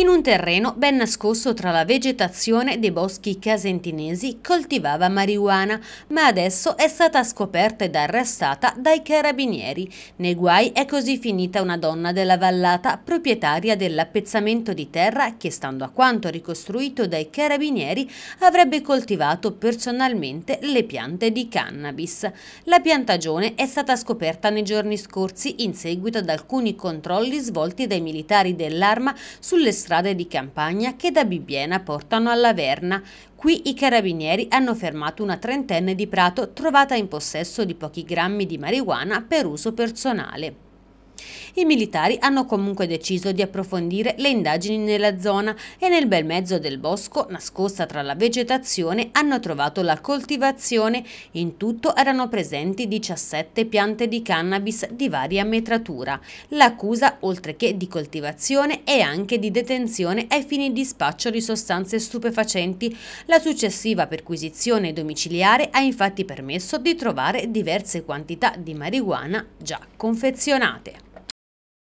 in un terreno ben nascosto tra la vegetazione dei boschi casentinesi coltivava marijuana, ma adesso è stata scoperta ed arrestata dai carabinieri. Nei guai è così finita una donna della vallata, proprietaria dell'appezzamento di terra che, stando a quanto ricostruito dai carabinieri, avrebbe coltivato personalmente le piante di cannabis. La piantagione è stata scoperta nei giorni scorsi in seguito ad alcuni controlli svolti dai militari dell'arma sulle strade strade di campagna che da Bibbiena portano alla Verna. Qui i carabinieri hanno fermato una trentenne di Prato trovata in possesso di pochi grammi di marijuana per uso personale. I militari hanno comunque deciso di approfondire le indagini nella zona e nel bel mezzo del bosco, nascosta tra la vegetazione, hanno trovato la coltivazione. In tutto erano presenti 17 piante di cannabis di varia metratura. L'accusa, oltre che di coltivazione, è anche di detenzione ai fini di spaccio di sostanze stupefacenti. La successiva perquisizione domiciliare ha infatti permesso di trovare diverse quantità di marijuana già confezionate.